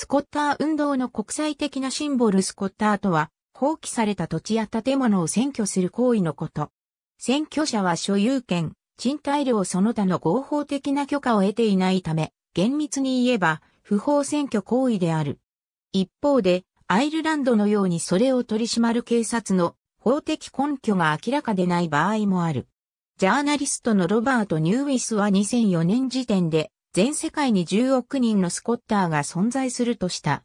スコッター運動の国際的なシンボルスコッターとは、放棄された土地や建物を占拠する行為のこと。占拠者は所有権、賃貸料その他の合法的な許可を得ていないため、厳密に言えば、不法占拠行為である。一方で、アイルランドのようにそれを取り締まる警察の法的根拠が明らかでない場合もある。ジャーナリストのロバート・ニューウィスは2004年時点で、全世界に10億人のスコッターが存在するとした。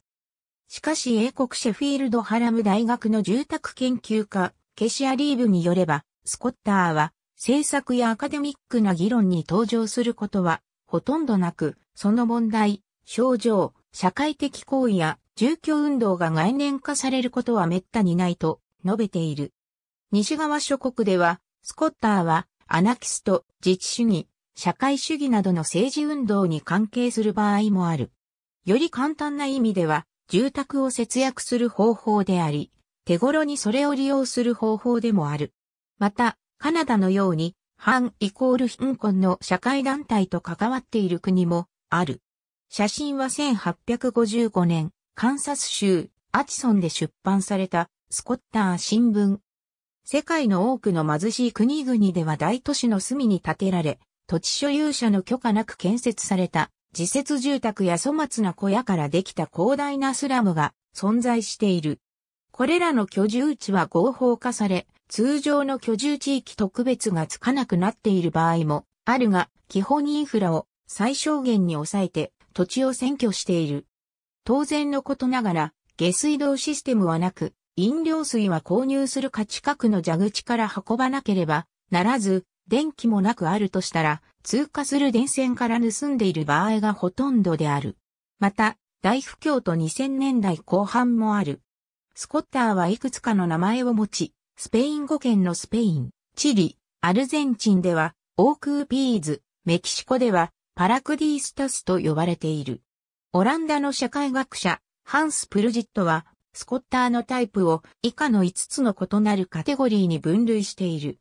しかし英国シェフィールドハラム大学の住宅研究家、ケシアリーブによれば、スコッターは政策やアカデミックな議論に登場することはほとんどなく、その問題、症状、社会的行為や住居運動が概念化されることは滅多にないと述べている。西側諸国では、スコッターはアナキスト、自治主義、社会主義などの政治運動に関係する場合もある。より簡単な意味では、住宅を節約する方法であり、手頃にそれを利用する方法でもある。また、カナダのように、反イコール貧困の社会団体と関わっている国もある。写真は1855年、カンサス州アチソンで出版されたスコッター新聞。世界の多くの貧しい国々では大都市の隅に建てられ、土地所有者の許可なく建設された自設住宅や粗末な小屋からできた広大なスラムが存在している。これらの居住地は合法化され、通常の居住地域特別がつかなくなっている場合もあるが、基本インフラを最小限に抑えて土地を占拠している。当然のことながら、下水道システムはなく、飲料水は購入するか近くの蛇口から運ばなければならず、電気もなくあるとしたら、通過する電線から盗んでいる場合がほとんどである。また、大不況と2000年代後半もある。スコッターはいくつかの名前を持ち、スペイン語圏のスペイン、チリ、アルゼンチンでは、オークーピーズ、メキシコでは、パラクディスタスと呼ばれている。オランダの社会学者、ハンス・プルジットは、スコッターのタイプを以下の5つの異なるカテゴリーに分類している。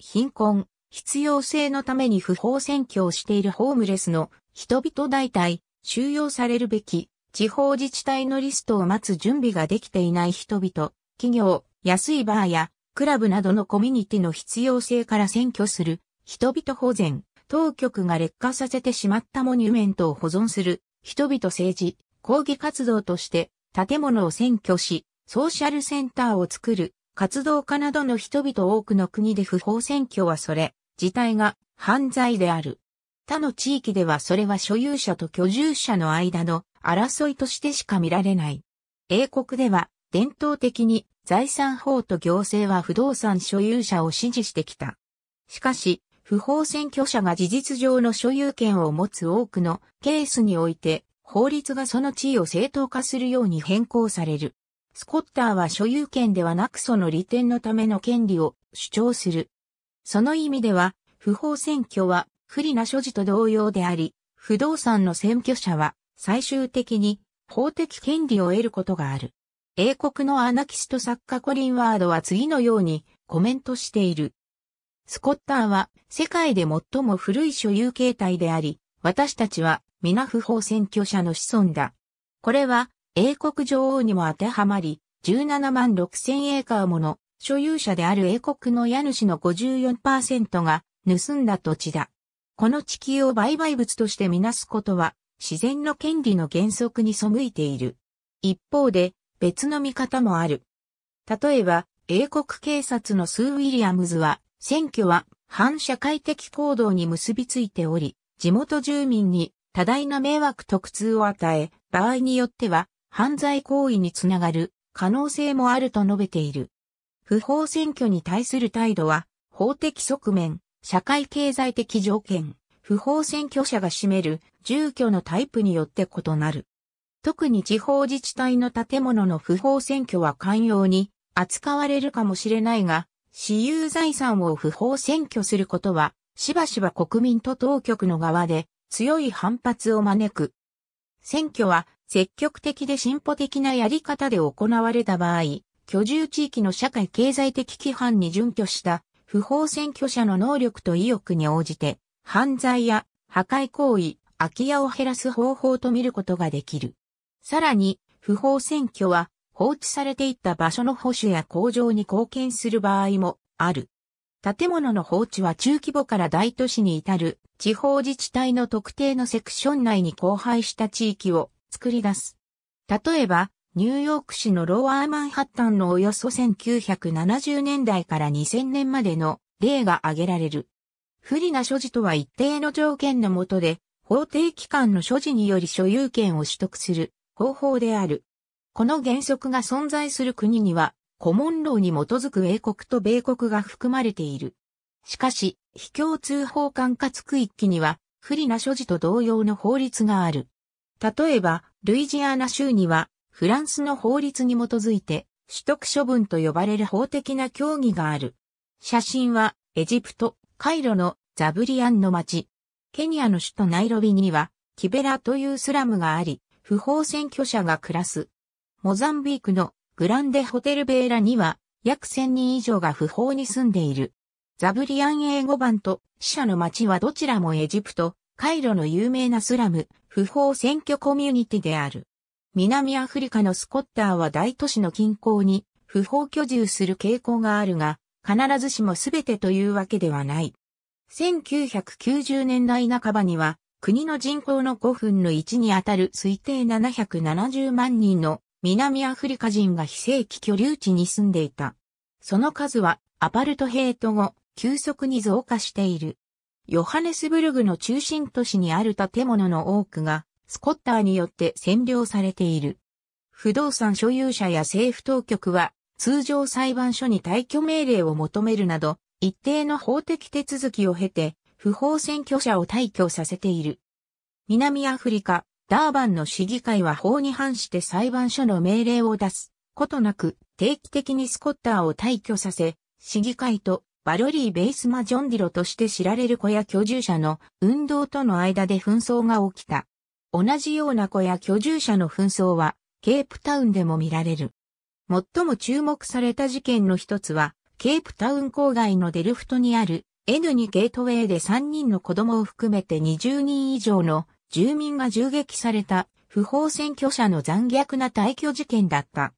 貧困、必要性のために不法占拠をしているホームレスの人々代替、収容されるべき地方自治体のリストを待つ準備ができていない人々、企業、安いバーやクラブなどのコミュニティの必要性から占拠する人々保全、当局が劣化させてしまったモニュメントを保存する人々政治、抗議活動として建物を占拠し、ソーシャルセンターを作る活動家などの人々多くの国で不法占拠はそれ、自体が犯罪である。他の地域ではそれは所有者と居住者の間の争いとしてしか見られない。英国では伝統的に財産法と行政は不動産所有者を支持してきた。しかし、不法占拠者が事実上の所有権を持つ多くのケースにおいて、法律がその地位を正当化するように変更される。スコッターは所有権ではなくその利点のための権利を主張する。その意味では、不法占拠は不利な所持と同様であり、不動産の占拠者は最終的に法的権利を得ることがある。英国のアナキスト作家コリン・ワードは次のようにコメントしている。スコッターは世界で最も古い所有形態であり、私たちは皆不法占拠者の子孫だ。これは英国女王にも当てはまり、17万6千エーカーもの所有者である英国の家主の54%が盗んだ土地だ。この地球を売買物としてみなすことは自然の権利の原則に背いている。一方で別の見方もある。例えば英国警察のスー・ウィリアムズは選挙は反社会的行動に結びついており、地元住民に多大な迷惑特通を与え、場合によっては犯罪行為につながる可能性もあると述べている。不法選挙に対する態度は、法的側面、社会経済的条件、不法選挙者が占める住居のタイプによって異なる。特に地方自治体の建物の不法選挙は寛容に扱われるかもしれないが、私有財産を不法占拠することは、しばしば国民と当局の側で強い反発を招く。選挙は積極的で進歩的なやり方で行われた場合、居住地域の社会経済的規範に準拠した不法占拠者の能力と意欲に応じて、犯罪や破壊行為、空き家を減らす方法と見ることができる。さらに、不法占拠は放置されていった場所の保守や向上に貢献する場合もある。建物の放置は中規模から大都市に至る地方自治体の特定のセクション内に荒廃した地域を作り出す。例えば、ニューヨーク市のローアーマンハッタンのおよそ1970年代から2000年までの例が挙げられる。不利な所持とは一定の条件のもとで、法定期間の所持により所有権を取得する方法である。この原則が存在する国には、古文ンに基づく英国と米国が含まれている。しかし、非共通法管轄区域には、不利な所持と同様の法律がある。例えば、ルイジアナ州には、フランスの法律に基づいて、取得処分と呼ばれる法的な協議がある。写真は、エジプト、カイロのザブリアンの町。ケニアの首都ナイロビには、キベラというスラムがあり、不法占拠者が暮らす。モザンビークのグランデホテルベーラには、約1000人以上が不法に住んでいる。ザブリアン英語版と死者の町はどちらもエジプト、カイロの有名なスラム、不法選挙コミュニティである。南アフリカのスコッターは大都市の近郊に不法居住する傾向があるが、必ずしも全てというわけではない。1990年代半ばには、国の人口の5分の1にあたる推定770万人の南アフリカ人が非正規居留地に住んでいた。その数はアパルトヘイト後、急速に増加している。ヨハネスブルグの中心都市にある建物の多くが、スコッターによって占領されている。不動産所有者や政府当局は、通常裁判所に退去命令を求めるなど、一定の法的手続きを経て、不法占拠者を退去させている。南アフリカ、ダーバンの市議会は法に反して裁判所の命令を出すことなく、定期的にスコッターを退去させ、市議会とバロリー・ベイスマ・ジョンディロとして知られる子や居住者の運動との間で紛争が起きた。同じような子や居住者の紛争は、ケープタウンでも見られる。最も注目された事件の一つは、ケープタウン郊外のデルフトにある N2 ゲートウェイで3人の子供を含めて20人以上の住民が銃撃された不法占拠者の残虐な退去事件だった。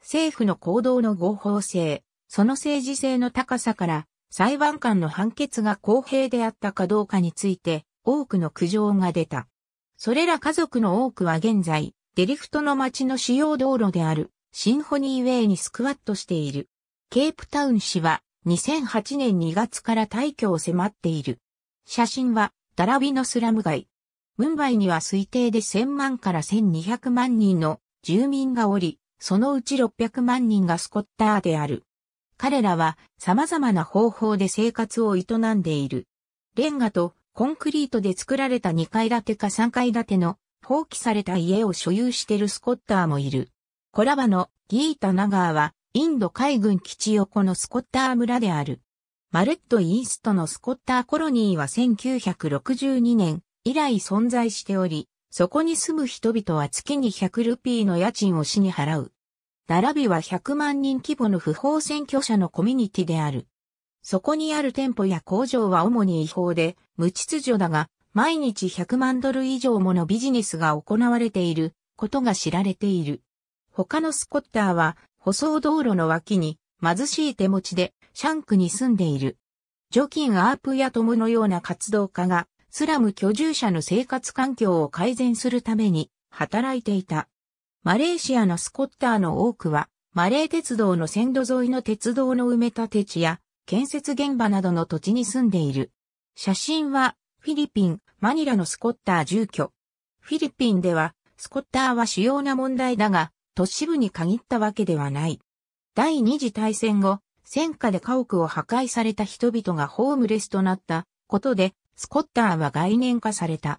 政府の行動の合法性、その政治性の高さから裁判官の判決が公平であったかどうかについて多くの苦情が出た。それら家族の多くは現在、デリフトの町の主要道路であるシンフォニーウェイにスクワットしている。ケープタウン市は2008年2月から退去を迫っている。写真はダラビのスラム街。ムンバイには推定で1000万から1200万人の住民がおり、そのうち600万人がスコッターである。彼らは様々な方法で生活を営んでいる。レンガとコンクリートで作られた2階建てか3階建ての放棄された家を所有しているスコッターもいる。コラバのギータ・ナガーはインド海軍基地横のスコッター村である。マレット・イーストのスコッターコロニーは1962年以来存在しており、そこに住む人々は月に100ルピーの家賃を市に払う。並びは100万人規模の不法占拠者のコミュニティである。そこにある店舗や工場は主に違法で無秩序だが、毎日100万ドル以上ものビジネスが行われていることが知られている。他のスコッターは、舗装道路の脇に貧しい手持ちでシャンクに住んでいる。除菌アープやトムのような活動家がスラム居住者の生活環境を改善するために働いていた。マレーシアのスコッターの多くは、マレー鉄道の線路沿いの鉄道の埋め立て地や、建設現場などの土地に住んでいる。写真は、フィリピン、マニラのスコッター住居。フィリピンでは、スコッターは主要な問題だが、都市部に限ったわけではない。第二次大戦後、戦火で家屋を破壊された人々がホームレスとなったことで、スコッターは概念化された。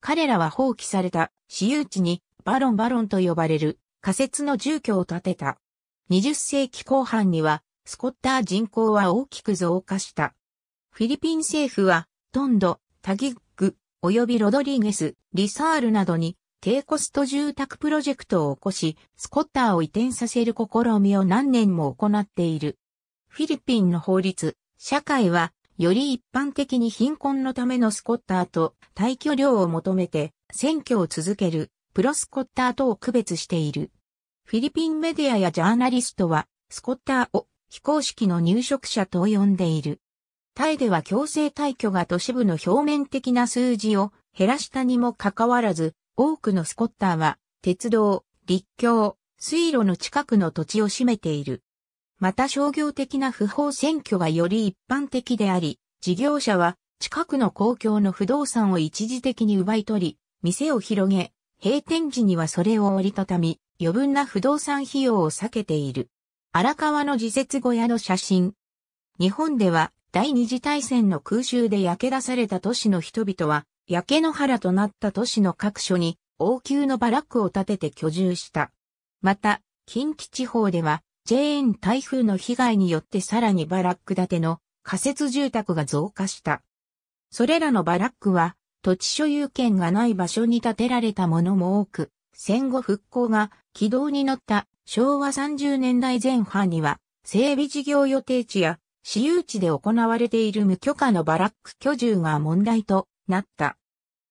彼らは放棄された私有地にバロンバロンと呼ばれる仮設の住居を建てた。20世紀後半にはスコッター人口は大きく増加した。フィリピン政府はトンド、タギッグ、及びロドリゲス、リサールなどに低コスト住宅プロジェクトを起こし、スコッターを移転させる試みを何年も行っている。フィリピンの法律、社会は、より一般的に貧困のためのスコッターと退去料を求めて選挙を続ける。プロスコッターとを区別している。フィリピンメディアやジャーナリストは、スコッターを非公式の入植者と呼んでいる。タイでは強制退去が都市部の表面的な数字を減らしたにもかかわらず、多くのスコッターは、鉄道、陸橋、水路の近くの土地を占めている。また商業的な不法占拠がより一般的であり、事業者は近くの公共の不動産を一時的に奪い取り、店を広げ、閉店時にはそれを折りたたみ、余分な不動産費用を避けている。荒川の自設小屋の写真。日本では第二次大戦の空襲で焼け出された都市の人々は、焼け野原となった都市の各所に王宮のバラックを建てて居住した。また、近畿地方では、JN 台風の被害によってさらにバラック建ての仮設住宅が増加した。それらのバラックは土地所有権がない場所に建てられたものも多く、戦後復興が軌道に乗った昭和30年代前半には、整備事業予定地や私有地で行われている無許可のバラック居住が問題となった。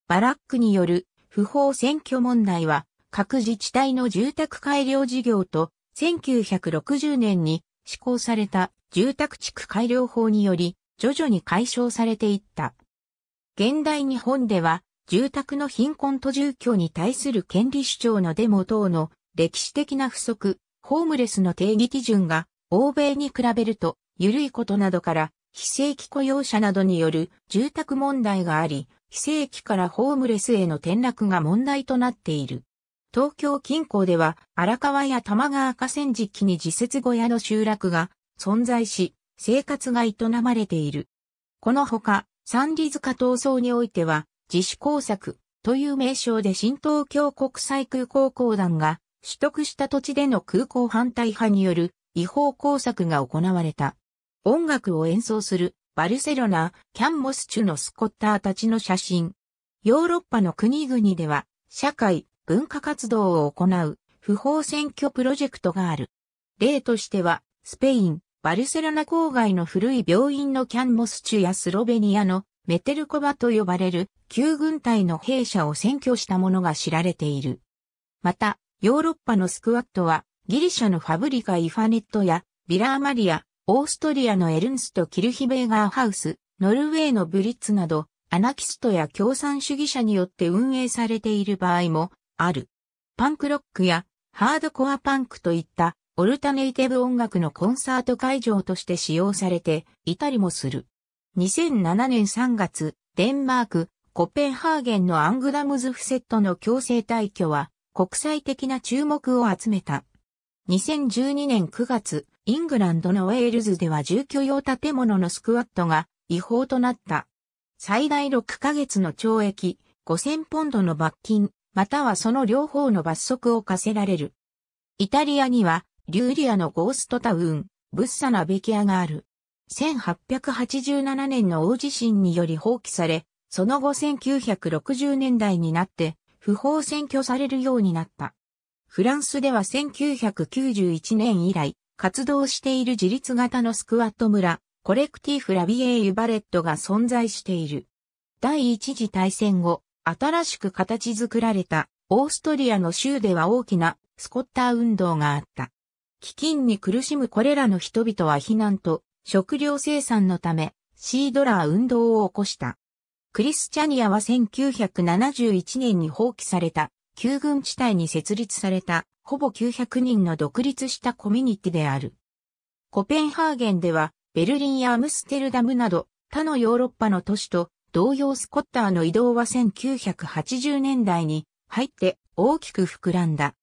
バラックによる不法選挙問題は各自治体の住宅改良事業と1960年に施行された住宅地区改良法により徐々に解消されていった。現代日本では、住宅の貧困と住居に対する権利主張のデモ等の歴史的な不足、ホームレスの定義基準が欧米に比べると緩いことなどから非正規雇用者などによる住宅問題があり、非正規からホームレスへの転落が問題となっている。東京近郊では荒川や玉川河川敷に自設小屋の集落が存在し、生活が営まれている。このほか、サンリズカ闘争においては、自主工作という名称で新東京国際空港公団が取得した土地での空港反対派による違法工作が行われた。音楽を演奏するバルセロナ、キャンモスチュのスコッターたちの写真。ヨーロッパの国々では社会、文化活動を行う不法選挙プロジェクトがある。例としては、スペイン、バルセロナ郊外の古い病院のキャンモスチュやスロベニアのメテルコバと呼ばれる旧軍隊の兵舎を占拠したものが知られている。また、ヨーロッパのスクワットはギリシャのファブリカ・イファネットやビラーマリア、オーストリアのエルンスト・キルヒベーガーハウス、ノルウェーのブリッツなど、アナキストや共産主義者によって運営されている場合もある。パンクロックやハードコアパンクといったオルタネイティブ音楽のコンサート会場として使用されていたりもする。2007年3月、デンマーク、コペンハーゲンのアングダムズフセットの強制退去は国際的な注目を集めた。2012年9月、イングランドのウェールズでは住居用建物のスクワットが違法となった。最大6ヶ月の懲役、5000ポンドの罰金、またはその両方の罰則を課せられる。イタリアにはリューリアのゴーストタウン、ブッサナベキアがある。1887年の大地震により放棄され、その後1960年代になって、不法占拠されるようになった。フランスでは1991年以来、活動している自立型のスクワット村、コレクティフ・ラビエー・ユバレットが存在している。第一次大戦後、新しく形作られたオーストリアの州では大きなスコッター運動があった。飢饉に苦しむこれらの人々は避難と食料生産のためシードラー運動を起こした。クリスチャニアは1971年に放棄された旧軍地帯に設立されたほぼ900人の独立したコミュニティである。コペンハーゲンではベルリンやアムステルダムなど他のヨーロッパの都市と同様スコッターの移動は1980年代に入って大きく膨らんだ。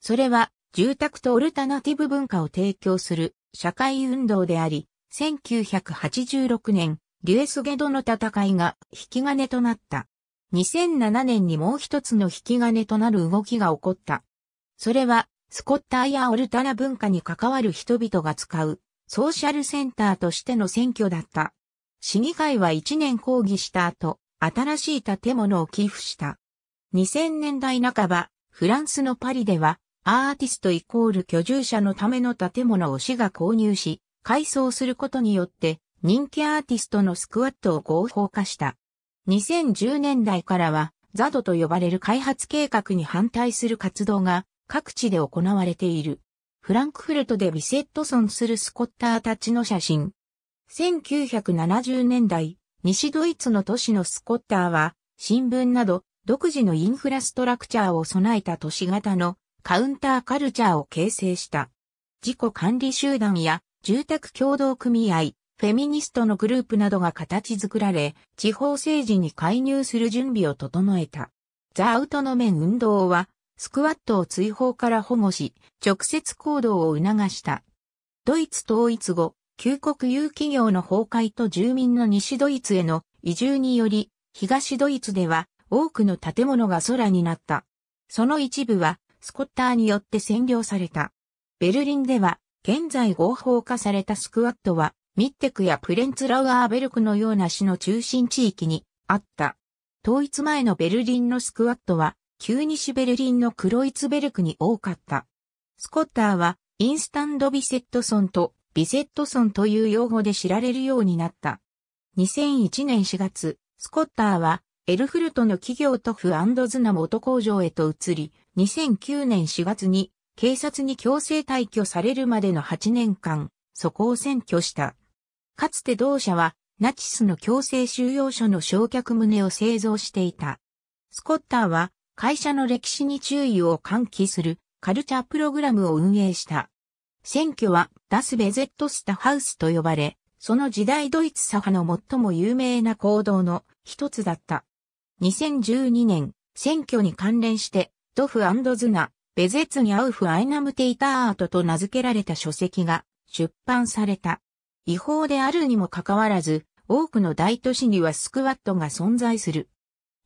それは住宅とオルタナティブ文化を提供する社会運動であり、1986年、リュエスゲドの戦いが引き金となった。2007年にもう一つの引き金となる動きが起こった。それは、スコッターやオルタナ文化に関わる人々が使うソーシャルセンターとしての選挙だった。市議会は1年抗議した後、新しい建物を寄付した。2000年代半ば、フランスのパリでは、アーティストイコール居住者のための建物を市が購入し、改装することによって人気アーティストのスクワットを合法化した。2010年代からは、ザドと呼ばれる開発計画に反対する活動が各地で行われている。フランクフルトでビセットソンするスコッターたちの写真。1970年代、西ドイツの都市のスコッターは、新聞など独自のインフラストラクチャーを備えた都市型のカウンターカルチャーを形成した。自己管理集団や住宅協同組合、フェミニストのグループなどが形作られ、地方政治に介入する準備を整えた。ザ・アウトの面運動は、スクワットを追放から保護し、直接行動を促した。ドイツ統一後、旧国有企業の崩壊と住民の西ドイツへの移住により、東ドイツでは多くの建物が空になった。その一部はスコッターによって占領された。ベルリンでは、現在合法化されたスクワットは、ミッテクやプレンツラウアーベルクのような市の中心地域にあった。統一前のベルリンのスクワットは、旧西ベルリンのクロイツベルクに多かった。スコッターは、インスタンド・ビセットソンと、ビセットソンという用語で知られるようになった。2001年4月、スコッターは、エルフルトの企業トフズナ元工場へと移り、2009年4月に警察に強制退去されるまでの8年間、そこを占拠した。かつて同社は、ナチスの強制収容所の焼却旨を製造していた。スコッターは、会社の歴史に注意を喚起するカルチャープログラムを運営した。選挙はダスベゼットスタハウスと呼ばれ、その時代ドイツ左派の最も有名な行動の一つだった。2012年、選挙に関連してドフズナ、ベゼツニアウフアイナムテイターアートと名付けられた書籍が出版された。違法であるにもかかわらず、多くの大都市にはスクワットが存在する。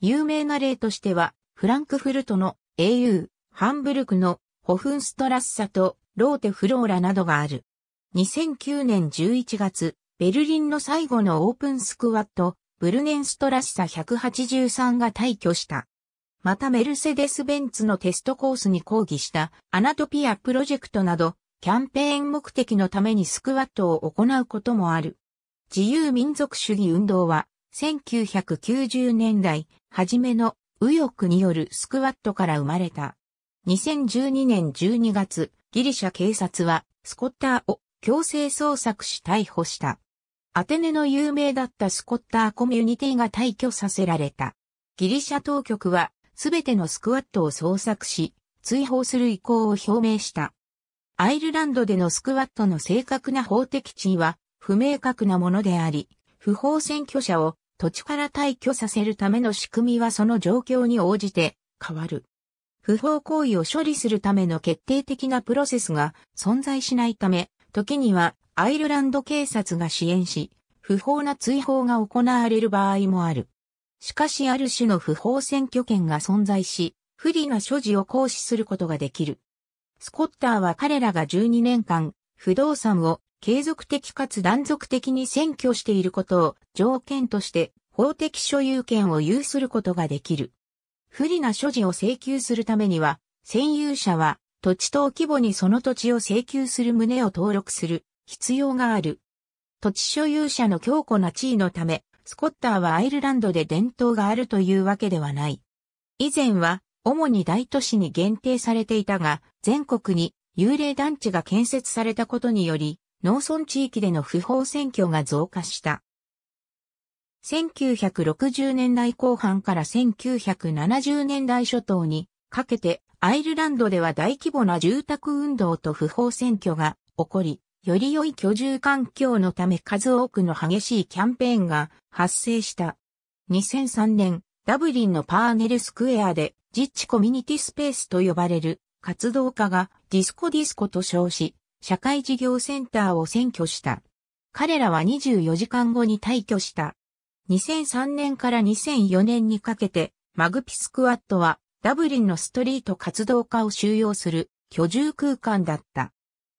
有名な例としては、フランクフルトの au、ハンブルクのホフンストラッサとローテフローラなどがある。2009年11月、ベルリンの最後のオープンスクワット、ブルネンストラッサ183が退去した。またメルセデス・ベンツのテストコースに抗議したアナトピアプロジェクトなど、キャンペーン目的のためにスクワットを行うこともある。自由民族主義運動は、1990年代、初めの右翼によるスクワットから生まれた。2012年12月、ギリシャ警察は、スコッターを強制捜索し逮捕した。アテネの有名だったスコッターコミュニティが退去させられた。ギリシャ当局はすべてのスクワットを捜索し、追放する意向を表明した。アイルランドでのスクワットの正確な法的地位は不明確なものであり、不法占拠者を土地から退去させるための仕組みはその状況に応じて変わる。不法行為を処理するための決定的なプロセスが存在しないため、時にはアイルランド警察が支援し、不法な追放が行われる場合もある。しかしある種の不法選挙権が存在し、不利な所持を行使することができる。スコッターは彼らが12年間、不動産を継続的かつ断続的に選挙していることを条件として法的所有権を有することができる。不利な所持を請求するためには、占有者は土地等規模にその土地を請求する旨を登録する必要がある。土地所有者の強固な地位のため、スコッターはアイルランドで伝統があるというわけではない。以前は、主に大都市に限定されていたが、全国に幽霊団地が建設されたことにより、農村地域での不法占拠が増加した。1960年代後半から1970年代初頭にかけてアイルランドでは大規模な住宅運動と不法占拠が起こり、より良い居住環境のため数多くの激しいキャンペーンが発生した。2003年、ダブリンのパーネルスクエアで、実地コミュニティスペースと呼ばれる活動家がディスコディスコと称し、社会事業センターを占拠した。彼らは24時間後に退去した。2003年から2004年にかけて、マグピスクワットはダブリンのストリート活動家を収容する居住空間だった。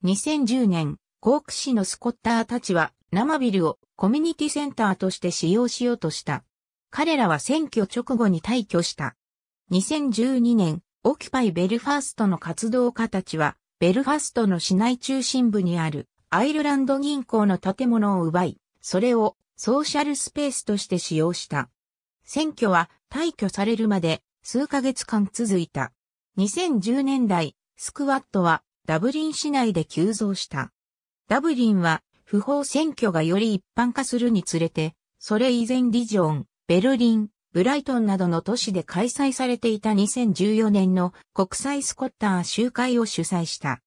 2010年、コーク市のスコッターたちは、生ビルをコミュニティセンターとして使用しようとした。彼らは選挙直後に退去した。2012年、オキュパイベルファーストの活動家たちは、ベルファストの市内中心部にあるアイルランド銀行の建物を奪い、それをソーシャルスペースとして使用した。選挙は退去されるまで数ヶ月間続いた。2010年代、スクワットはダブリン市内で急増した。ダブリンは不法選挙がより一般化するにつれて、それ以前ディジョン、ベルリン、ブライトンなどの都市で開催されていた2014年の国際スコッター集会を主催した。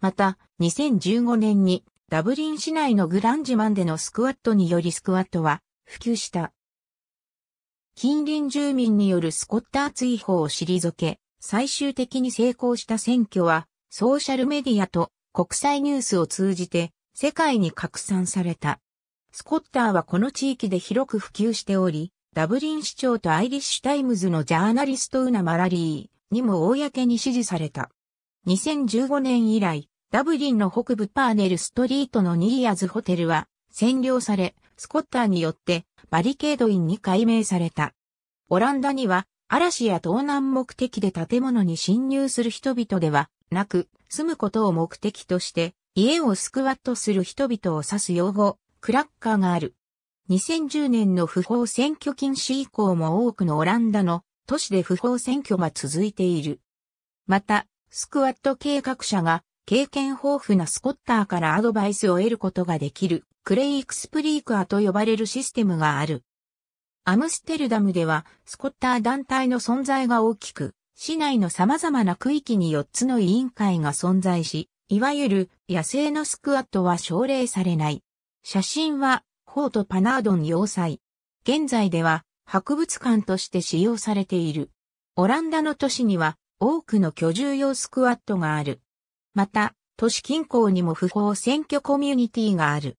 また、2015年にダブリン市内のグランジマンでのスクワットによりスクワットは普及した。近隣住民によるスコッター追放を退け、最終的に成功した選挙は、ソーシャルメディアと国際ニュースを通じて世界に拡散された。スコッターはこの地域で広く普及しており、ダブリン市長とアイリッシュタイムズのジャーナリストウナ・マラリーにも公に支持された。2015年以来、ダブリンの北部パーネルストリートのニリアズホテルは占領され、スコッターによってバリケードインに改名された。オランダには嵐や盗難目的で建物に侵入する人々ではなく、住むことを目的として、家をスクワットする人々を指す用語、クラッカーがある。2010年の不法選挙禁止以降も多くのオランダの都市で不法選挙が続いている。また、スクワット計画者が経験豊富なスコッターからアドバイスを得ることができるクレイクスプリークアと呼ばれるシステムがある。アムステルダムではスコッター団体の存在が大きく、市内の様々な区域に4つの委員会が存在し、いわゆる野生のスクワットは奨励されない。写真は、ホートパナードン要塞。現在では、博物館として使用されている。オランダの都市には、多くの居住用スクワットがある。また、都市近郊にも不法選挙コミュニティがある。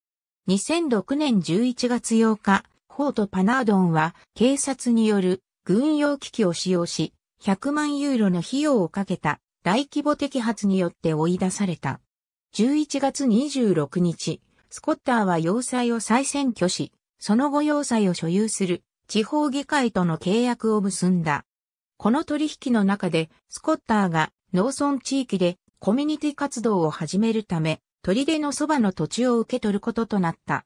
2006年11月8日、ホートパナードンは警察による軍用機器を使用し、100万ユーロの費用をかけた大規模摘発によって追い出された。11月26日、スコッターは要塞を再選挙し、その後要塞を所有する地方議会との契約を結んだ。この取引の中で、スコッターが農村地域でコミュニティ活動を始めるため、砦のそばの土地を受け取ることとなった。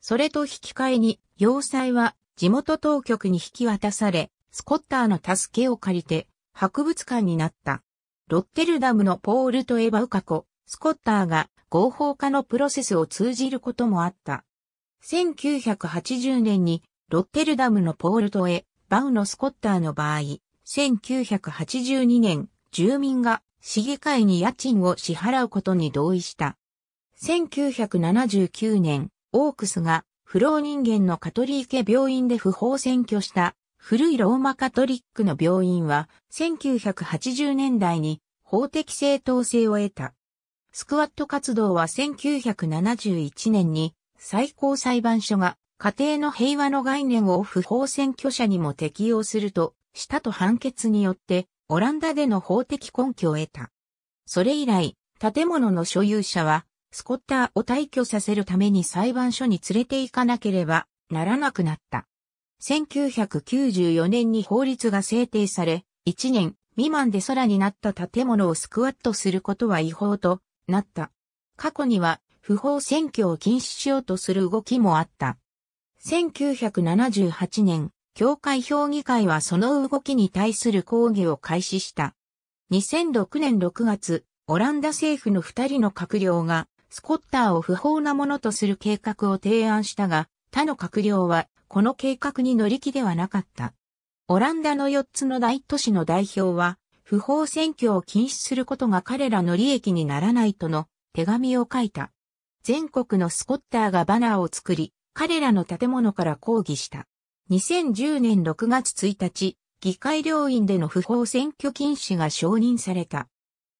それと引き換えに、要塞は地元当局に引き渡され、スコッターの助けを借りて、博物館になった。ロッテルダムのポールとエァウカコ、スコッターが合法化のプロセスを通じることもあった。1980年にロッテルダムのポールトエ、バウのスコッターの場合、1982年、住民が市議会に家賃を支払うことに同意した。1979年、オークスが不老人間のカトリーケ病院で不法占拠した古いローマカトリックの病院は1980年代に法的正当性を得た。スクワット活動は1971年に最高裁判所が家庭の平和の概念を不法選挙者にも適用するとしたと判決によってオランダでの法的根拠を得た。それ以来、建物の所有者はスコッターを退去させるために裁判所に連れて行かなければならなくなった。1994年に法律が制定され、1年未満で空になった建物をスクワットすることは違法となった。過去には不法選挙を禁止しようとする動きもあった。1978年、教会評議会はその動きに対する抗議を開始した。2006年6月、オランダ政府の二人の閣僚が、スコッターを不法なものとする計画を提案したが、他の閣僚はこの計画に乗り気ではなかった。オランダの4つの大都市の代表は、不法占拠を禁止することが彼らの利益にならないとの手紙を書いた。全国のスコッターがバナーを作り、彼らの建物から抗議した。2010年6月1日、議会両院での不法選挙禁止が承認された。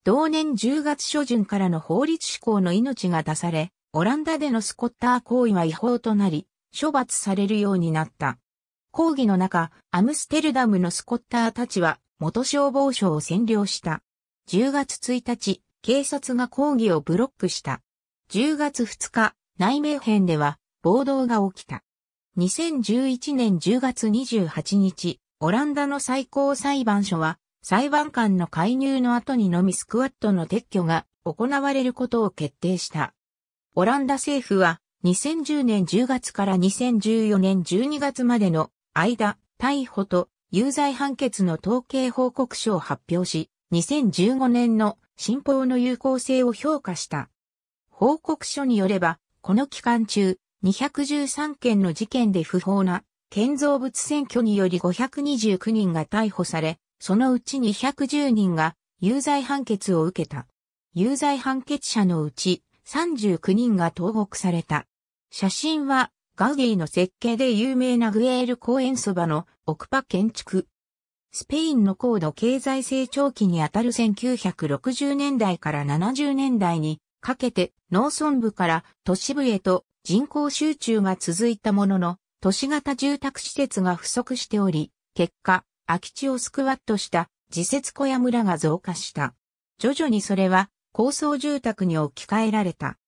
同年10月初旬からの法律施行の命が出され、オランダでのスコッター行為は違法となり、処罰されるようになった。抗議の中、アムステルダムのスコッターたちは元消防署を占領した。10月1日、警察が抗議をブロックした。10月2日、内名編では暴動が起きた。2011年10月28日、オランダの最高裁判所は、裁判官の介入の後にのみスクワットの撤去が行われることを決定した。オランダ政府は2010年10月から2014年12月までの間、逮捕と有罪判決の統計報告書を発表し、2015年の新法の有効性を評価した。報告書によれば、この期間中、213件の事件で不法な建造物選挙により529人が逮捕され、そのうち210人が有罪判決を受けた。有罪判決者のうち39人が投獄された。写真はガウディの設計で有名なグエール公園そばの奥パ建築。スペインの高度経済成長期にあたる1960年代から70年代にかけて農村部から都市部へと人口集中が続いたものの都市型住宅施設が不足しており、結果、空き地をスクワットした自設小屋村が増加した。徐々にそれは高層住宅に置き換えられた。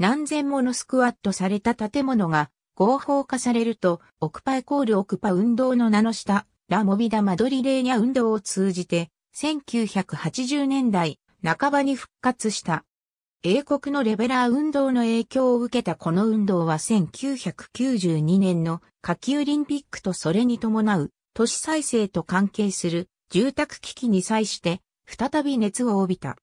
何千ものスクワットされた建物が合法化されると、オクパイコールオクパ運動の名の下、ラモビダマドリレーニャ運動を通じて、1980年代半ばに復活した。英国のレベラー運動の影響を受けたこの運動は1992年の夏季オリンピックとそれに伴う都市再生と関係する住宅危機に際して再び熱を帯びた。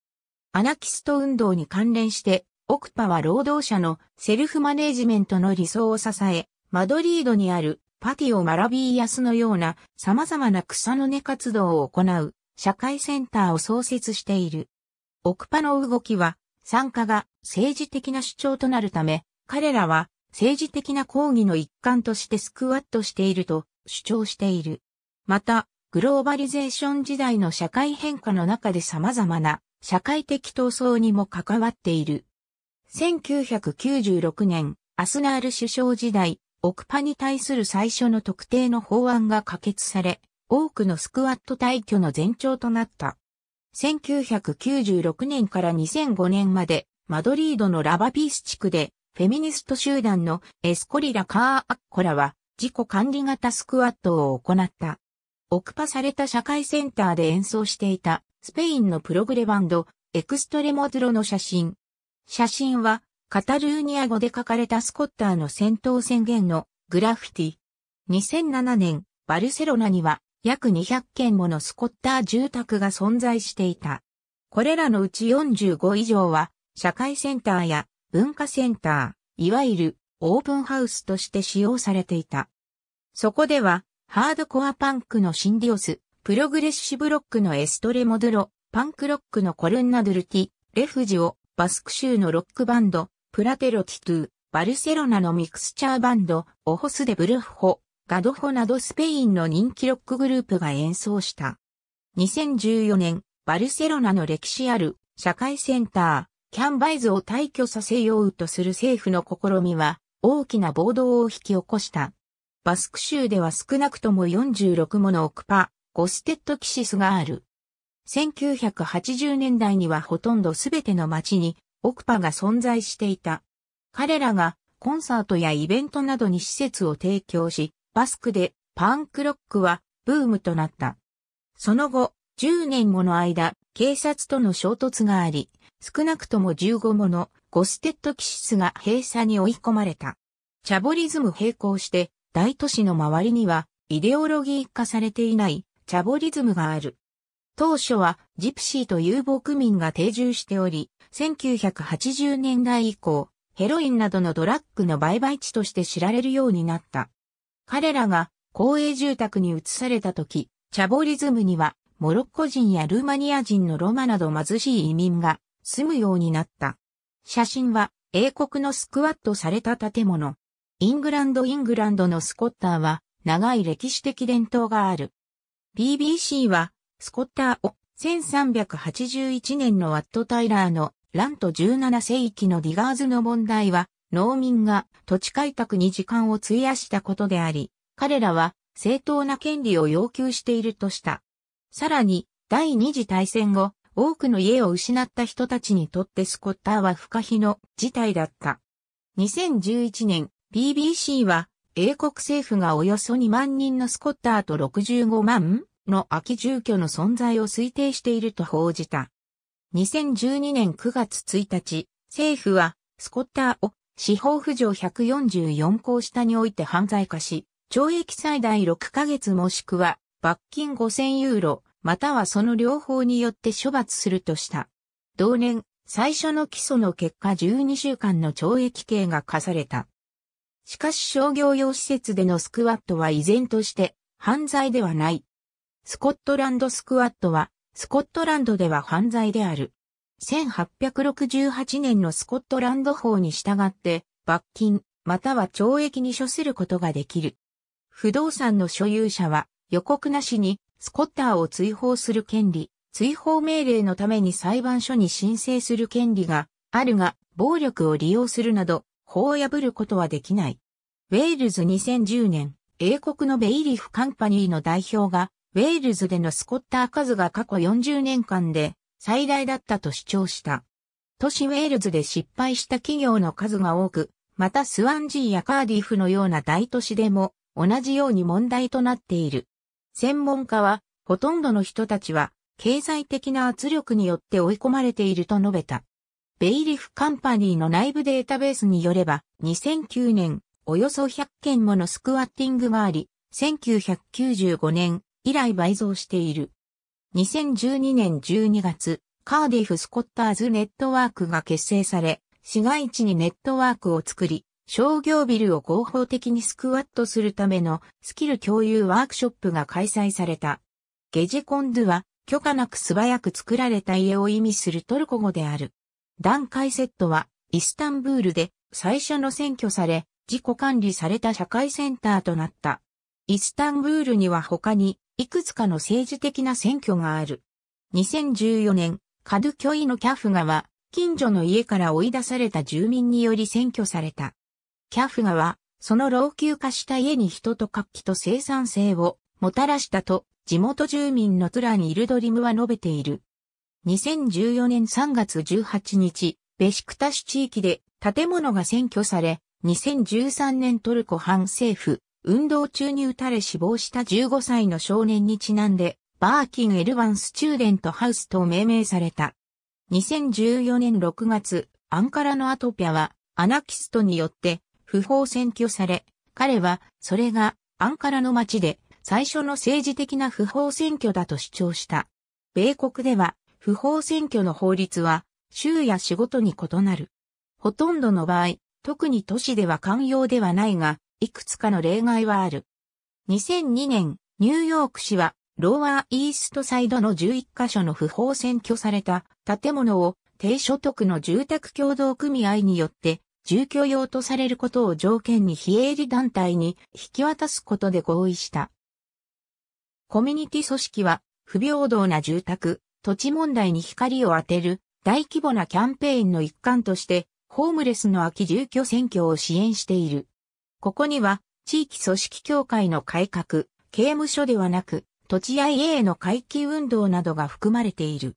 アナキスト運動に関連してオクパは労働者のセルフマネージメントの理想を支え、マドリードにあるパティオ・マラビーヤスのような様々な草の根活動を行う社会センターを創設している。オクパの動きは参加が政治的な主張となるため、彼らは政治的な抗議の一環としてスクワットしていると主張している。また、グローバリゼーション時代の社会変化の中で様々な社会的闘争にも関わっている。1996年、アスナール首相時代、オクパに対する最初の特定の法案が可決され、多くのスクワット退去の前兆となった。1996年から2005年まで、マドリードのラバピース地区で、フェミニスト集団のエスコリラ・カーアッコラは、自己管理型スクワットを行った。オクパされた社会センターで演奏していた、スペインのプログレバンド、エクストレモズロの写真、写真は、カタルーニア語で書かれたスコッターの戦闘宣言のグラフィティ。2007年、バルセロナには約200件ものスコッター住宅が存在していた。これらのうち45以上は、社会センターや文化センター、いわゆるオープンハウスとして使用されていた。そこでは、ハードコアパンクのシンディオス、プログレッシブロックのエストレモドロ、パンクロックのコルンナドルティ、レフジオ、バスク州のロックバンド、プラテロティトゥ、バルセロナのミクスチャーバンド、オホスデブルフホ、ガドホなどスペインの人気ロックグループが演奏した。2014年、バルセロナの歴史ある社会センター、キャンバイズを退去させようとする政府の試みは、大きな暴動を引き起こした。バスク州では少なくとも46ものオクパ、ゴステッドキシスがある。1980年代にはほとんどすべての街にオクパが存在していた。彼らがコンサートやイベントなどに施設を提供し、バスクでパンクロックはブームとなった。その後、10年もの間、警察との衝突があり、少なくとも15ものゴステッド気質が閉鎖に追い込まれた。チャボリズム並行して、大都市の周りには、イデオロギー化されていないチャボリズムがある。当初はジプシーと遊牧民が定住しており、1980年代以降、ヘロインなどのドラッグの売買地として知られるようになった。彼らが公営住宅に移された時、チャボリズムにはモロッコ人やルーマニア人のロマなど貧しい移民が住むようになった。写真は英国のスクワットされた建物。イングランドイングランドのスコッターは長い歴史的伝統がある。BBC はスコッターを1381年のワット・タイラーのラント17世紀のディガーズの問題は農民が土地開拓に時間を費やしたことであり、彼らは正当な権利を要求しているとした。さらに、第二次大戦後、多くの家を失った人たちにとってスコッターは不可避の事態だった。2011年、BBC は英国政府がおよそ2万人のスコッターと65万の空き住居の存在を推定していると報じた。2012年9月1日、政府はスコッターを司法府上144項下において犯罪化し、懲役最大6ヶ月もしくは罰金5000ユーロ、またはその両方によって処罰するとした。同年、最初の起訴の結果12週間の懲役刑が課された。しかし商業用施設でのスクワットは依然として犯罪ではない。スコットランドスクワットは、スコットランドでは犯罪である。1868年のスコットランド法に従って、罰金、または懲役に処することができる。不動産の所有者は、予告なしに、スコッターを追放する権利、追放命令のために裁判所に申請する権利があるが、暴力を利用するなど、法を破ることはできない。ウェールズ2010年、英国のベイリフカンパニーの代表が、ウェールズでのスコッター数が過去40年間で最大だったと主張した。都市ウェールズで失敗した企業の数が多く、またスワンジーやカーディフのような大都市でも同じように問題となっている。専門家は、ほとんどの人たちは経済的な圧力によって追い込まれていると述べた。ベイリフカンパニーの内部データベースによれば、2009年、およそ100件ものスクワッティングがあり、1995年、以来倍増している。2012年12月、カーディフ・スコッターズ・ネットワークが結成され、市街地にネットワークを作り、商業ビルを合法的にスクワットするためのスキル共有ワークショップが開催された。ゲジコンドゥは許可なく素早く作られた家を意味するトルコ語である。段階セットはイスタンブールで最初の選挙され、自己管理された社会センターとなった。イスタンブールには他にいくつかの政治的な選挙がある。2014年、カドゥキョイのキャフガは、近所の家から追い出された住民により選挙された。キャフガは、その老朽化した家に人と活気と生産性をもたらしたと、地元住民のトラにイルドリムは述べている。2014年3月18日、ベシクタシ地域で建物が占拠され、2013年トルコ反政府運動中に撃たれ死亡した15歳の少年にちなんで、バーキン・エルァン・スチューデント・ハウスと命名された。2014年6月、アンカラのアトピアは、アナキストによって、不法占拠され、彼は、それが、アンカラの街で、最初の政治的な不法占拠だと主張した。米国では、不法占拠の法律は、州や仕事に異なる。ほとんどの場合、特に都市では寛容ではないが、いくつかの例外はある。2002年、ニューヨーク市は、ローワーイーストサイドの11カ所の不法占拠された建物を低所得の住宅共同組合によって住居用とされることを条件に非営利団体に引き渡すことで合意した。コミュニティ組織は不平等な住宅、土地問題に光を当てる大規模なキャンペーンの一環としてホームレスの空き住居選挙を支援している。ここには、地域組織協会の改革、刑務所ではなく、土地や家への回帰運動などが含まれている。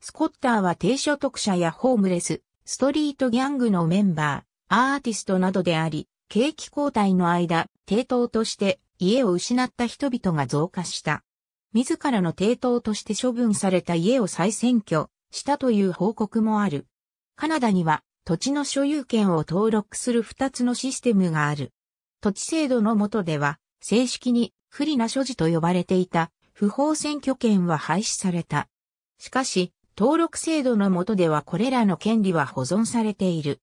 スコッターは低所得者やホームレス、ストリートギャングのメンバー、アーティストなどであり、景気後退の間、抵当として家を失った人々が増加した。自らの抵当として処分された家を再選挙したという報告もある。カナダには土地の所有権を登録する2つのシステムがある。土地制度の下では、正式に不利な所持と呼ばれていた不法選挙権は廃止された。しかし、登録制度の下ではこれらの権利は保存されている。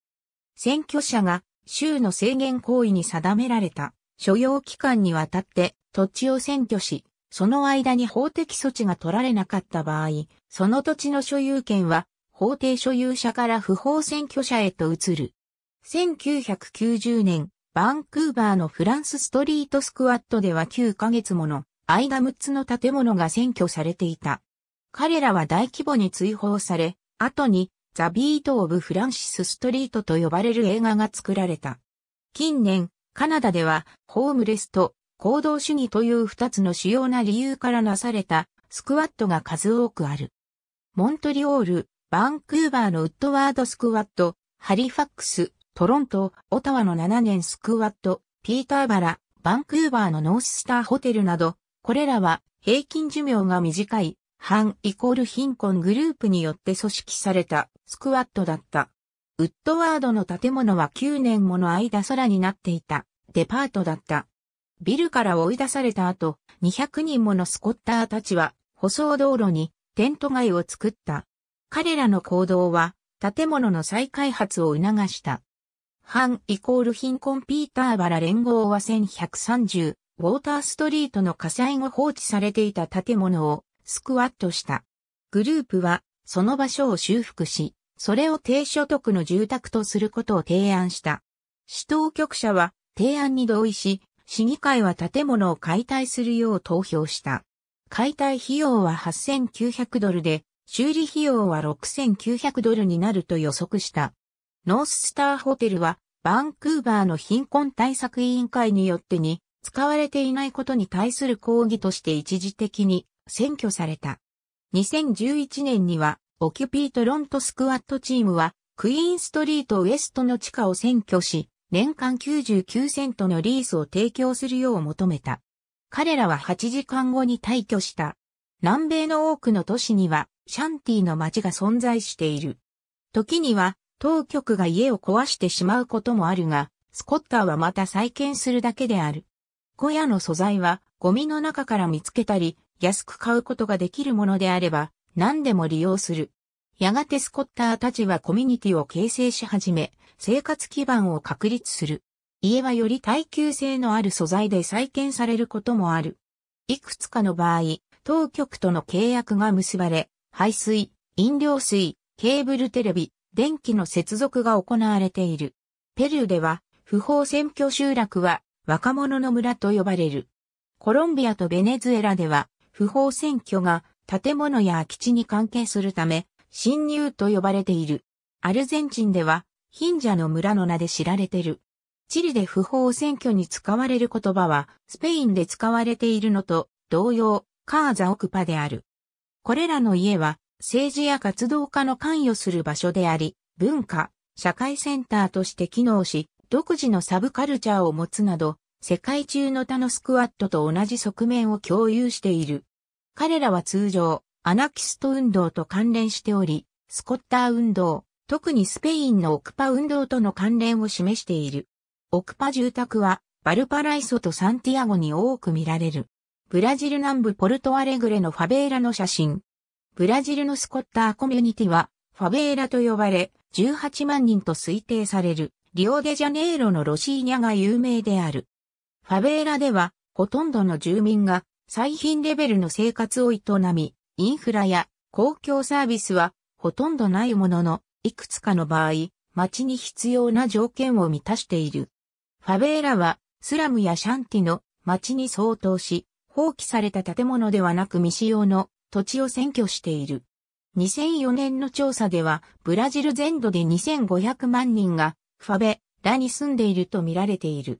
選挙者が州の制限行為に定められた所要期間にわたって土地を占拠し、その間に法的措置が取られなかった場合、その土地の所有権は法定所有者から不法占拠者へと移る。1990年、バンクーバーのフランスストリートスクワットでは9ヶ月もの間6つの建物が占拠されていた。彼らは大規模に追放され、後にザ・ビート・オブ・フランシス・ストリートと呼ばれる映画が作られた。近年、カナダではホームレスと行動主義という二つの主要な理由からなされたスクワットが数多くある。モントリオール、バンクーバーのウッドワードスクワット、ハリファックス、トロント、オタワの7年スクワット、ピーターバラ、バンクーバーのノーススターホテルなど、これらは平均寿命が短い、反イコール貧困グループによって組織されたスクワットだった。ウッドワードの建物は9年もの間空になっていたデパートだった。ビルから追い出された後、200人ものスコッターたちは舗装道路にテント街を作った。彼らの行動は建物の再開発を促した。反イコール貧困ピーターバラ連合は1130、ウォーターストリートの火災後放置されていた建物をスクワットした。グループはその場所を修復し、それを低所得の住宅とすることを提案した。市当局者は提案に同意し、市議会は建物を解体するよう投票した。解体費用は8900ドルで、修理費用は6900ドルになると予測した。ノーススターホテルは、バンクーバーの貧困対策委員会によってに、使われていないことに対する抗議として一時的に占拠された。2011年には、オキュピートロントスクワットチームは、クイーンストリートウエストの地下を占拠し、年間99セントのリースを提供するよう求めた。彼らは8時間後に退去した。南米の多くの都市には、シャンティの街が存在している。時には、当局が家を壊してしまうこともあるが、スコッターはまた再建するだけである。小屋の素材はゴミの中から見つけたり、安く買うことができるものであれば、何でも利用する。やがてスコッターたちはコミュニティを形成し始め、生活基盤を確立する。家はより耐久性のある素材で再建されることもある。いくつかの場合、当局との契約が結ばれ、排水、飲料水、ケーブルテレビ、電気の接続が行われている。ペルーでは、不法選挙集落は若者の村と呼ばれる。コロンビアとベネズエラでは、不法選挙が建物や空き地に関係するため、侵入と呼ばれている。アルゼンチンでは、貧者の村の名で知られてる。チリで不法選挙に使われる言葉は、スペインで使われているのと同様、カーザオクパである。これらの家は、政治や活動家の関与する場所であり、文化、社会センターとして機能し、独自のサブカルチャーを持つなど、世界中の他のスクワットと同じ側面を共有している。彼らは通常、アナキスト運動と関連しており、スコッター運動、特にスペインのオクパ運動との関連を示している。オクパ住宅は、バルパライソとサンティアゴに多く見られる。ブラジル南部ポルトアレグレのファベーラの写真、ブラジルのスコッターコミュニティは、ファベーラと呼ばれ、18万人と推定される、リオデジャネイロのロシーニャが有名である。ファベーラでは、ほとんどの住民が、最貧レベルの生活を営み、インフラや公共サービスは、ほとんどないものの、いくつかの場合、町に必要な条件を満たしている。ファベーラは、スラムやシャンティの町に相当し、放棄された建物ではなく未使用の土地を占拠している。2004年の調査では、ブラジル全土で2500万人が、ファベ、ラに住んでいると見られている。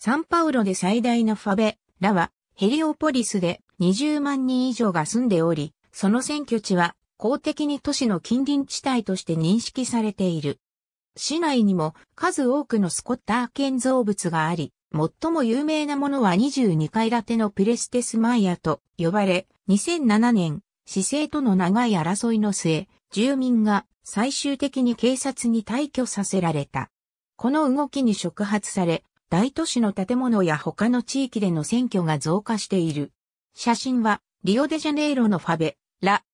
サンパウロで最大のファベ、ラは、ヘリオポリスで20万人以上が住んでおり、その占拠地は、公的に都市の近隣地帯として認識されている。市内にも数多くのスコッター建造物があり、最も有名なものは22階建てのプレステスマイアと呼ばれ、2007年、市政との長い争いの末、住民が最終的に警察に退去させられた。この動きに触発され、大都市の建物や他の地域での選挙が増加している。写真は、リオデジャネイロのファベ、ラ。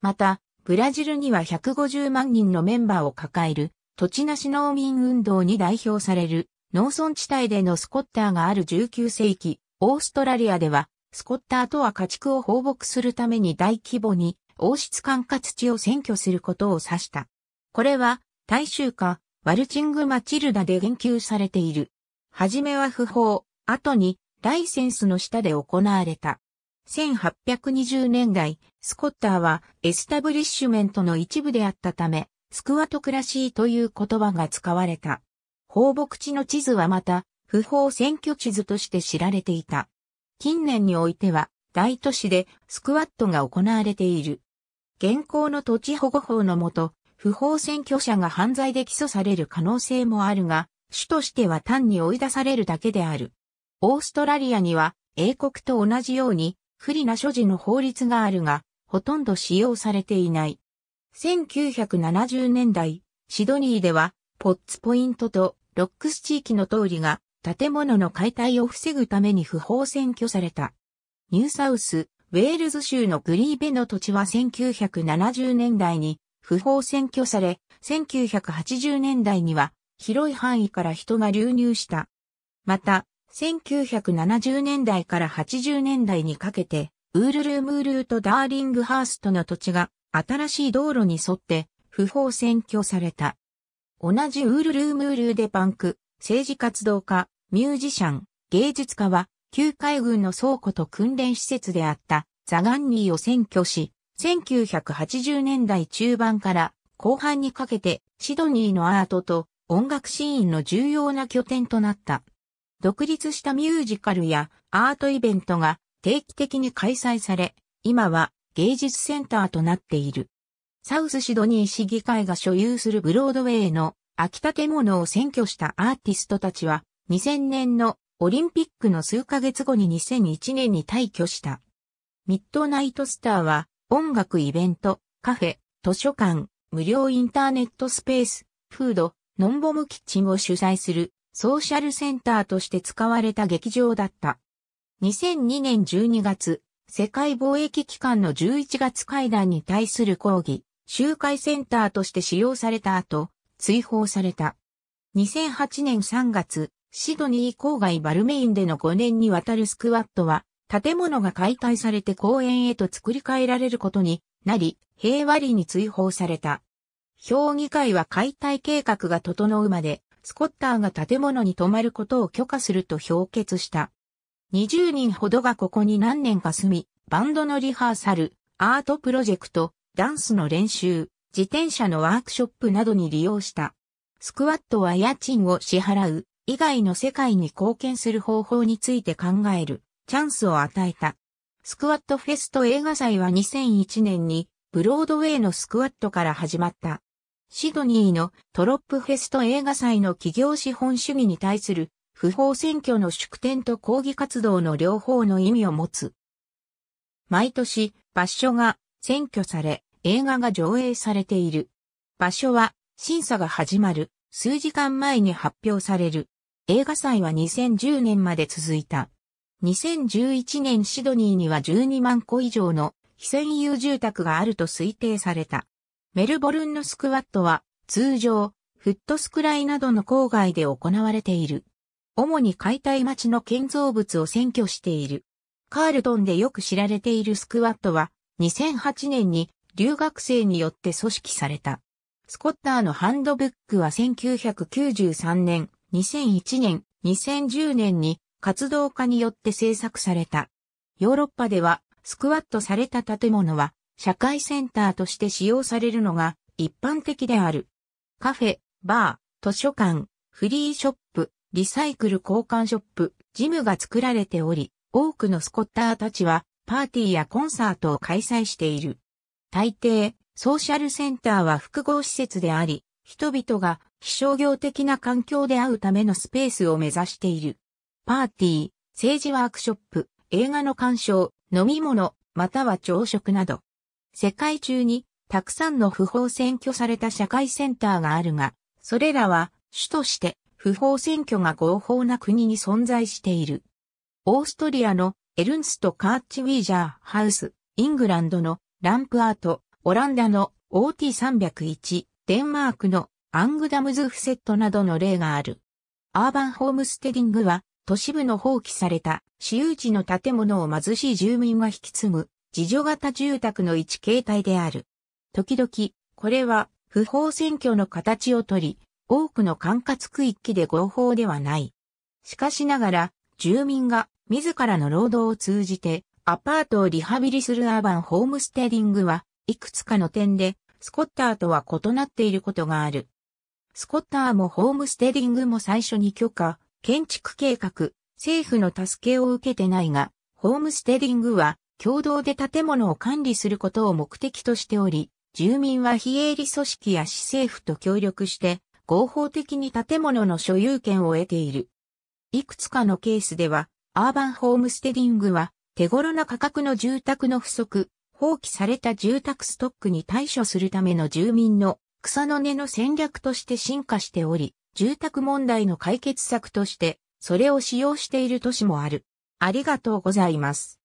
また、ブラジルには150万人のメンバーを抱える、土地なし農民運動に代表される、農村地帯でのスコッターがある19世紀、オーストラリアでは、スコッターとは家畜を放牧するために大規模に王室管轄地を占拠することを指した。これは、大衆化、ワルチング・マチルダで言及されている。はじめは不法、後にライセンスの下で行われた。1820年代、スコッターはエスタブリッシュメントの一部であったため、スクワトクラシーという言葉が使われた。放牧地の地図はまた、不法選挙地図として知られていた。近年においては大都市でスクワットが行われている。現行の土地保護法のもと、不法占拠者が犯罪で起訴される可能性もあるが、主としては単に追い出されるだけである。オーストラリアには英国と同じように不利な所持の法律があるが、ほとんど使用されていない。1970年代、シドニーでは、ポッツポイントとロックス地域の通りが建物の解体を防ぐために不法占拠された。ニューサウス、ウェールズ州のグリーベの土地は1970年代に不法占拠され、1980年代には広い範囲から人が流入した。また、1970年代から80年代にかけて、ウールルームールーとダーリングハーストの土地が新しい道路に沿って不法占拠された。同じウールルームールーでパンク、政治活動家、ミュージシャン、芸術家は、旧海軍の倉庫と訓練施設であったザガンニーを占拠し、1980年代中盤から後半にかけてシドニーのアートと音楽シーンの重要な拠点となった。独立したミュージカルやアートイベントが定期的に開催され、今は芸術センターとなっている。サウスシドニー市議会が所有するブロードウェイの秋建物を占拠したアーティストたちは、2000年のオリンピックの数ヶ月後に2001年に退去した。ミッドナイトスターは、音楽イベント、カフェ、図書館、無料インターネットスペース、フード、ノンボムキッチンを主催するソーシャルセンターとして使われた劇場だった。2002年12月、世界貿易機関の11月会談に対する抗議、集会センターとして使用された後、追放された。2008年3月、シドニー郊外バルメインでの5年にわたるスクワットは、建物が解体されて公園へと作り変えられることになり、平和裏に追放された。評議会は解体計画が整うまで、スコッターが建物に泊まることを許可すると評決した。20人ほどがここに何年か住み、バンドのリハーサル、アートプロジェクト、ダンスの練習、自転車のワークショップなどに利用した。スクワットは家賃を支払う、以外の世界に貢献する方法について考える、チャンスを与えた。スクワットフェスト映画祭は2001年に、ブロードウェイのスクワットから始まった。シドニーのトロップフェスト映画祭の企業資本主義に対する不法選挙の祝典と抗議活動の両方の意味を持つ。毎年、場所が選挙され、映画が上映されている。場所は審査が始まる数時間前に発表される。映画祭は2010年まで続いた。2011年シドニーには12万個以上の非占有住宅があると推定された。メルボルンのスクワットは通常、フットスクライなどの郊外で行われている。主に解体町の建造物を占拠している。カールトンでよく知られているスクワットは2008年に留学生によって組織された。スコッターのハンドブックは1993年、2001年、2010年に活動家によって制作された。ヨーロッパではスクワットされた建物は社会センターとして使用されるのが一般的である。カフェ、バー、図書館、フリーショップ、リサイクル交換ショップ、ジムが作られており、多くのスコッターたちはパーティーやコンサートを開催している。大抵、ソーシャルセンターは複合施設であり、人々が非商業的な環境で会うためのスペースを目指している。パーティー、政治ワークショップ、映画の鑑賞、飲み物、または朝食など。世界中にたくさんの不法占拠された社会センターがあるが、それらは主として不法占拠が合法な国に存在している。オーストリアのエルンスト・カーチ・ウィージャー・ハウス、イングランドのランプアート、オランダの OT301、デンマークのアングダムズフセットなどの例がある。アーバンホームステディングは都市部の放棄された私有地の建物を貧しい住民が引き継ぐ自助型住宅の一形態である。時々、これは不法占拠の形をとり、多くの管轄区域で合法ではない。しかしながら、住民が自らの労働を通じてアパートをリハビリするアーバンホームステディングは、いくつかの点で、スコッターとは異なっていることがある。スコッターもホームステディングも最初に許可、建築計画、政府の助けを受けてないが、ホームステディングは、共同で建物を管理することを目的としており、住民は非営利組織や市政府と協力して、合法的に建物の所有権を得ている。いくつかのケースでは、アーバンホームステディングは、手頃な価格の住宅の不足、放棄された住宅ストックに対処するための住民の草の根の戦略として進化しており、住宅問題の解決策として、それを使用している都市もある。ありがとうございます。